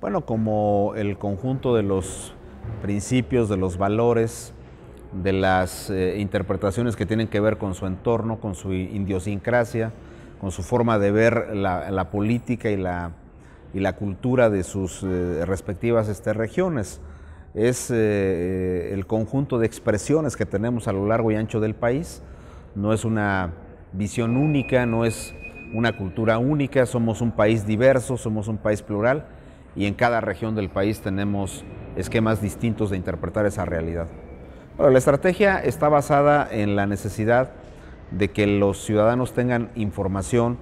Bueno, como el conjunto de los principios, de los valores, de las eh, interpretaciones que tienen que ver con su entorno, con su idiosincrasia, con su forma de ver la, política y la, cultura de sus eh, respectivas este, regiones. Es eh, el conjunto de expresiones que tenemos a lo largo y ancho del país. No es una visión única, no es una cultura única, somos un país diverso, somos un país plural y en cada región del país tenemos esquemas distintos de interpretar esa realidad. la estrategia está basada en la necesidad de que los ciudadanos tengan información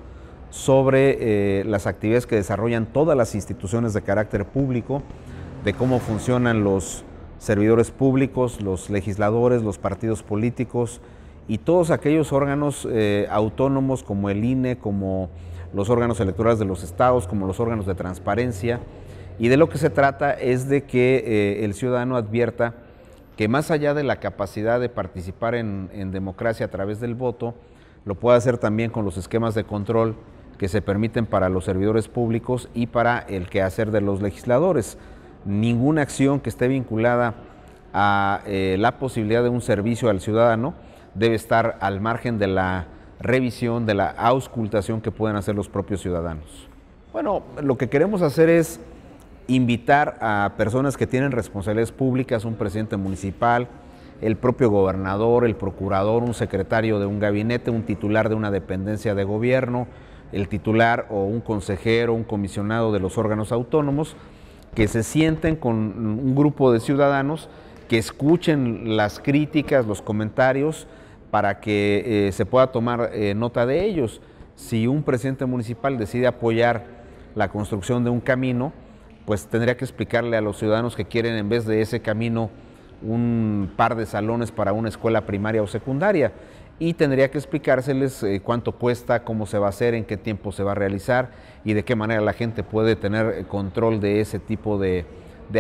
sobre eh, las actividades que desarrollan todas las instituciones de carácter público, de cómo funcionan los servidores públicos, los legisladores, los partidos políticos y todos aquellos órganos eh, autónomos como el INE, como los órganos electorales de los estados, como los órganos de transparencia, y de lo que se trata es de que eh, el ciudadano advierta que más allá de la capacidad de participar en, democracia a través del voto, lo puede hacer también con los esquemas de control que se permiten para los servidores públicos y para el quehacer de los legisladores. Ninguna acción que esté vinculada a eh, la posibilidad de un servicio al ciudadano debe estar al margen de la revisión, de la auscultación que pueden hacer los propios ciudadanos. Bueno, lo que queremos hacer es invitar a personas que tienen responsabilidades públicas, un presidente municipal, el propio gobernador, el procurador, un secretario de un gabinete, un titular de una dependencia de gobierno, el titular o un consejero, un comisionado de los órganos autónomos, que se sienten con un grupo de ciudadanos, que escuchen las críticas, los comentarios, para que eh, se pueda tomar eh, nota de ellos. Si un presidente municipal decide apoyar la construcción de un camino, pues tendría que explicarle a los ciudadanos que quieren en vez de ese camino un par de salones para una escuela primaria o secundaria y tendría que explicárseles eh, cuánto cuesta, cómo se va a hacer, en qué tiempo se va a realizar y de qué manera la gente puede tener eh, control de ese tipo de,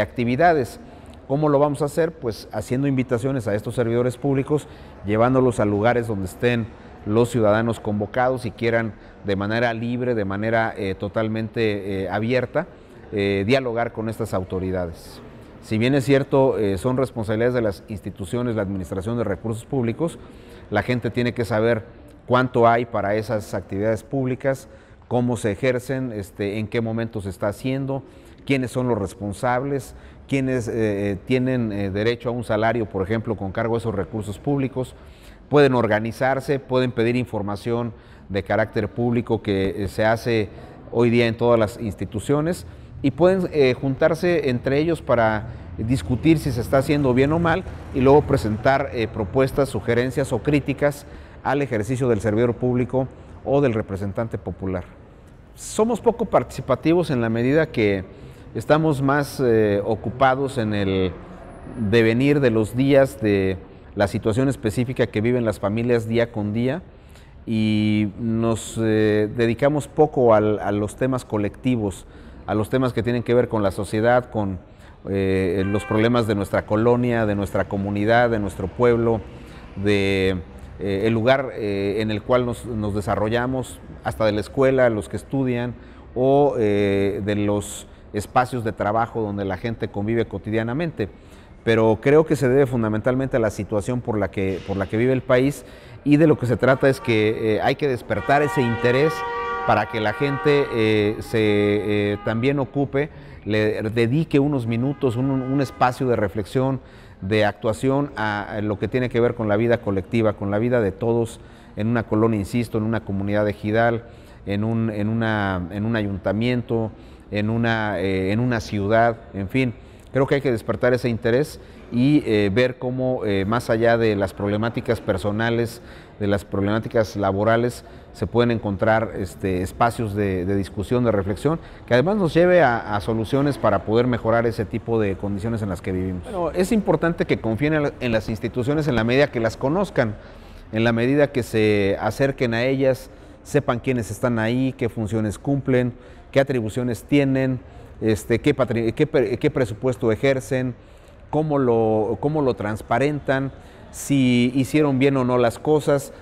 actividades. ¿Cómo lo vamos a hacer? Pues haciendo invitaciones a estos servidores públicos, llevándolos a lugares donde estén los ciudadanos convocados y quieran de manera libre, de manera eh, totalmente abierta, eh, dialogar con estas autoridades. Si bien es cierto, eh, son responsabilidades de las instituciones, la administración de recursos públicos, la gente tiene que saber cuánto hay para esas actividades públicas, cómo se ejercen, este, en qué momento se está haciendo, quiénes son los responsables, quiénes eh, tienen derecho a un salario, por ejemplo, con cargo a esos recursos públicos. Pueden organizarse, pueden pedir información de carácter público que se hace hoy día en todas las instituciones y pueden eh, juntarse entre ellos para discutir si se está haciendo bien o mal y luego presentar eh, propuestas, sugerencias o críticas al ejercicio del servidor público o del representante popular. Somos poco participativos en la medida que estamos más eh, ocupados en el devenir de los días, de la situación específica que viven las familias día con día y nos dedicamos poco a los temas colectivos a los temas que tienen que ver con la sociedad, con eh, los problemas de nuestra colonia, de nuestra comunidad, de nuestro pueblo, de eh, el lugar eh, en el cual nos, desarrollamos, hasta de la escuela, los que estudian, o de los espacios de trabajo donde la gente convive cotidianamente. Pero creo que se debe fundamentalmente a la situación por la que, por la que vive el país y de lo que se trata es que hay que despertar ese interés para que la gente eh, se eh, también ocupe, le dedique unos minutos, un, espacio de reflexión, de actuación a, lo que tiene que ver con la vida colectiva, con la vida de todos en una colonia, insisto, en una comunidad ejidal, en un, en en un ayuntamiento, en una, eh, en una ciudad, en fin. Creo que hay que despertar ese interés y eh, ver cómo eh, más allá de las problemáticas personales, de las problemáticas laborales, se pueden encontrar este, espacios de, discusión, de reflexión, que además nos lleve a, soluciones para poder mejorar ese tipo de condiciones en las que vivimos. es importante que confíen en las instituciones en la medida que las conozcan, en la medida que se acerquen a ellas, sepan quiénes están ahí, qué funciones cumplen, qué atribuciones tienen, este, qué, qué, qué presupuesto ejercen cómo lo, cómo lo transparentan, si hicieron bien o no las cosas.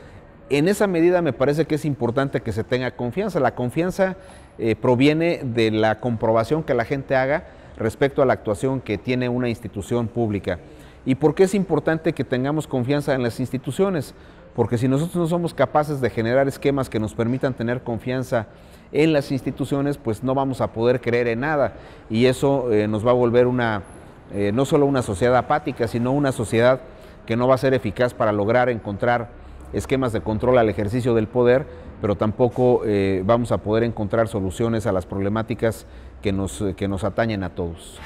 En esa medida me parece que es importante que se tenga confianza. La confianza eh, proviene de la comprobación que la gente haga respecto a la actuación que tiene una institución pública. ¿Y por qué es importante que tengamos confianza en las instituciones? Porque si nosotros no somos capaces de generar esquemas que nos permitan tener confianza en las instituciones, pues no vamos a poder creer en nada y eso eh, nos va a volver una, eh, no solo una sociedad apática, sino una sociedad que no va a ser eficaz para lograr encontrar esquemas de control al ejercicio del poder, pero tampoco eh, vamos a poder encontrar soluciones a las problemáticas que nos, que nos atañen a todos.